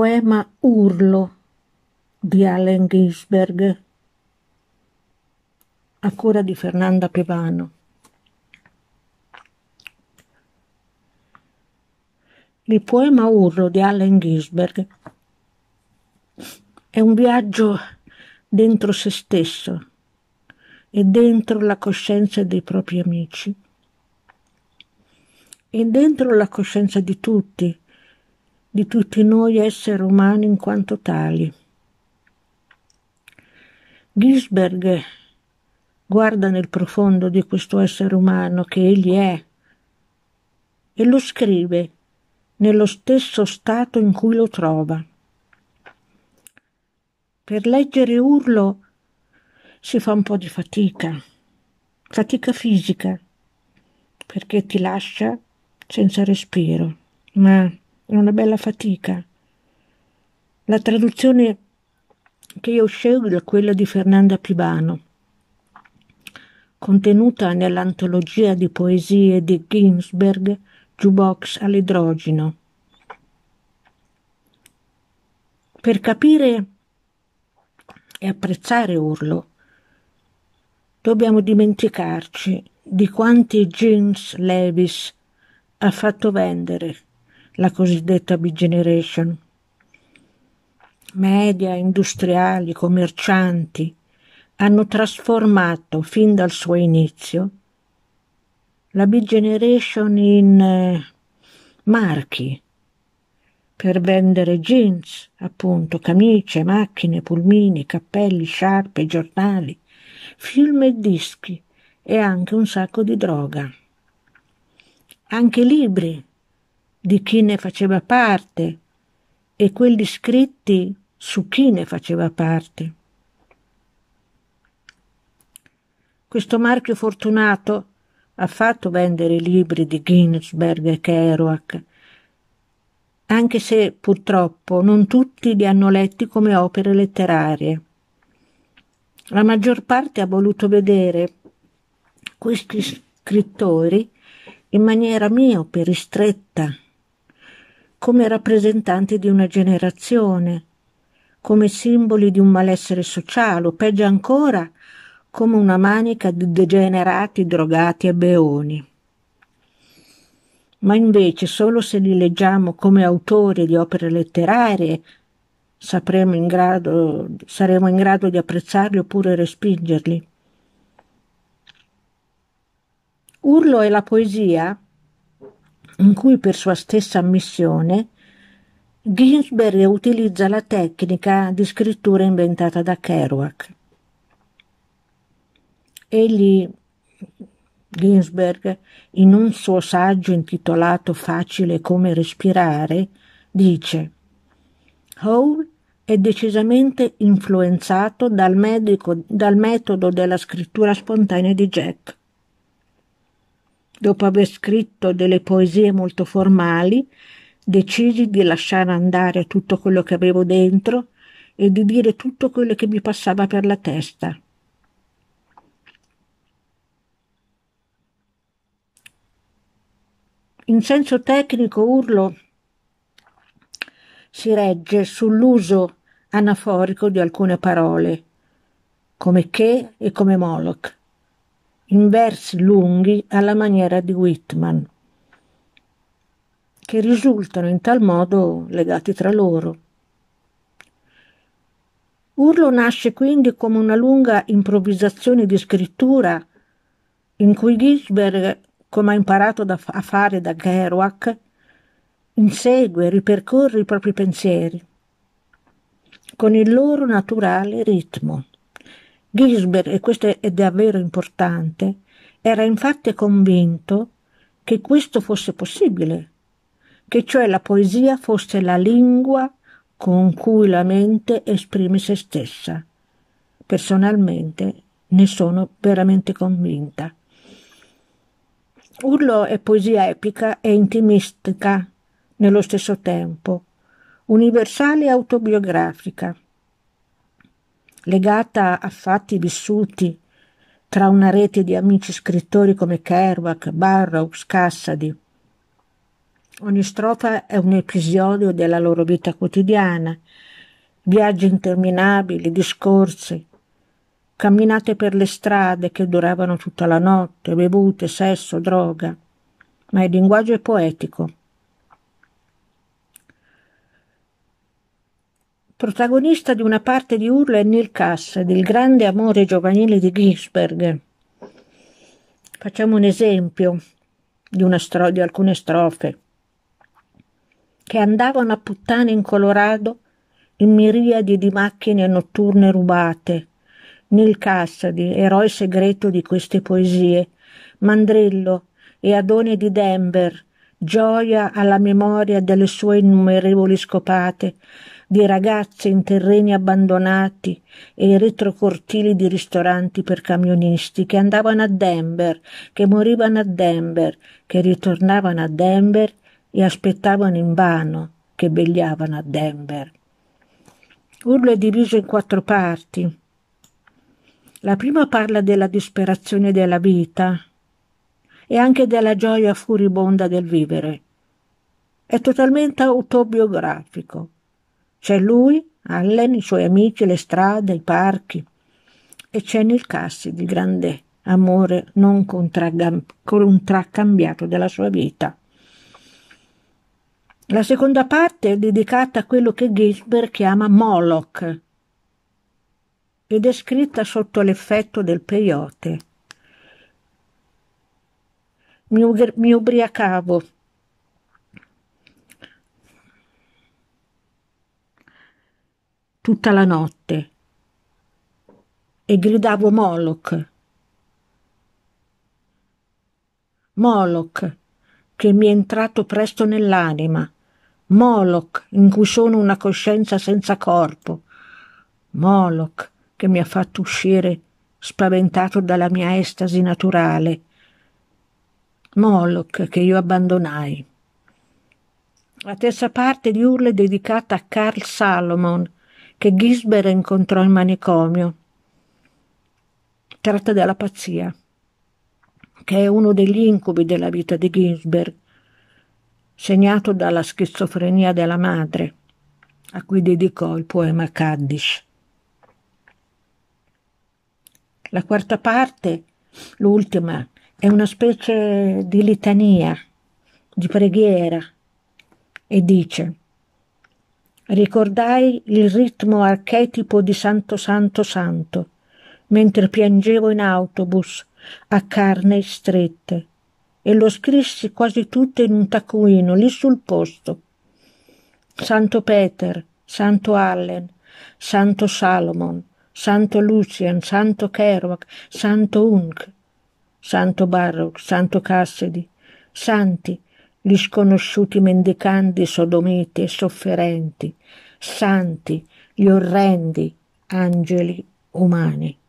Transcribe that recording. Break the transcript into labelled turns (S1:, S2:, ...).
S1: poema Urlo di Allen Ginsberg a cura di Fernanda Pevano. Il poema Urlo di Allen Ginsberg è un viaggio dentro se stesso e dentro la coscienza dei propri amici e dentro la coscienza di tutti di tutti noi esseri umani in quanto tali. Gisberg guarda nel profondo di questo essere umano che egli è e lo scrive nello stesso stato in cui lo trova. Per leggere urlo si fa un po' di fatica, fatica fisica, perché ti lascia senza respiro, ma in una bella fatica. La traduzione che io scelgo è quella di Fernanda Pibano, contenuta nell'antologia di poesie di Ginsberg, Jukebox all'idrogeno. Per capire e apprezzare Urlo, dobbiamo dimenticarci di quanti jeans Levis ha fatto vendere la cosiddetta B-Generation. Media, industriali, commercianti hanno trasformato fin dal suo inizio la B-Generation in eh, marchi per vendere jeans, appunto, camicie, macchine, pulmini, cappelli, sciarpe, giornali, film e dischi e anche un sacco di droga. Anche libri di chi ne faceva parte e quelli scritti su chi ne faceva parte. Questo marchio fortunato ha fatto vendere i libri di Ginsberg e Kerouac, anche se purtroppo non tutti li hanno letti come opere letterarie. La maggior parte ha voluto vedere questi scrittori in maniera miope, ristretta, come rappresentanti di una generazione, come simboli di un malessere sociale, o peggio ancora, come una manica di degenerati, drogati e beoni. Ma invece solo se li leggiamo come autori di opere letterarie sapremo in grado, saremo in grado di apprezzarli oppure respingerli. Urlo e la poesia in cui per sua stessa ammissione Ginsberg utilizza la tecnica di scrittura inventata da Kerouac. Egli, Ginsberg, in un suo saggio intitolato Facile come respirare, dice Howe è decisamente influenzato dal, medico, dal metodo della scrittura spontanea di Jack dopo aver scritto delle poesie molto formali, decisi di lasciare andare tutto quello che avevo dentro e di dire tutto quello che mi passava per la testa. In senso tecnico Urlo si regge sull'uso anaforico di alcune parole, come che e come Moloch in versi lunghi alla maniera di Whitman, che risultano in tal modo legati tra loro. Urlo nasce quindi come una lunga improvvisazione di scrittura in cui Gisberg, come ha imparato da, a fare da Kerouac, insegue e ripercorre i propri pensieri con il loro naturale ritmo. Gisbert, e questo è davvero importante, era infatti convinto che questo fosse possibile, che cioè la poesia fosse la lingua con cui la mente esprime se stessa. Personalmente ne sono veramente convinta. Urlo è poesia epica e intimistica nello stesso tempo, universale e autobiografica legata a fatti vissuti tra una rete di amici scrittori come Kerouac, Burroughs, Cassady. Ogni strofa è un episodio della loro vita quotidiana, viaggi interminabili, discorsi, camminate per le strade che duravano tutta la notte, bevute, sesso, droga. Ma il linguaggio è poetico, Protagonista di una parte di Urla è Neil Cass, del grande amore giovanile di Ginsberg. Facciamo un esempio di, stro- di alcune strofe. Che andavano a puttane in Colorado in miriadi di macchine notturne rubate. Neil Cassady, eroe segreto di queste poesie, Mandrillo e Adone di Denver, gioia alla memoria delle sue innumerevoli scopate, di ragazze in terreni abbandonati e retrocortili di ristoranti per camionisti che andavano a Denver, che morivano a Denver, che ritornavano a Denver e aspettavano invano che vegliavano a Denver. Urlo è diviso in quattro parti. La prima parla della disperazione della vita e anche della gioia furibonda del vivere. È totalmente autobiografico. C'è lui, Allen, i suoi amici, le strade, i parchi. E c'è nel cassi il grande amore non contraccambiato della sua vita. La seconda parte è dedicata a quello che Gilbert chiama Moloch ed è scritta sotto l'effetto del peyote. Mi, mi ubriacavo tutta la notte e gridavo Moloch. Moloch, che mi è entrato presto nell'anima, Moloch, in cui sono una coscienza senza corpo, Moloch, che mi ha fatto uscire spaventato dalla mia estasi naturale, Moloch, che io abbandonai. La terza parte di Urle è dedicata a Carl Salomon, che Gisbert incontrò in manicomio. Tratta della pazzia, che è uno degli incubi della vita di Ginsberg, segnato dalla schizofrenia della madre, a cui dedicò il poema Kaddish. La quarta parte, l'ultima, è una specie di litania, di preghiera, e dice Ricordai il ritmo archetipo di Santo Santo Santo, mentre piangevo in autobus a carne strette, e lo scrissi quasi tutto in un taccuino lì sul posto. Santo Peter, Santo Allen, Santo Salomon, Santo Lucian, Santo Kerouac, Santo Unc, Santo Barrock, Santo Cassedi, santi gli sconosciuti mendicanti sodomiti e sofferenti, santi, gli orrendi angeli umani.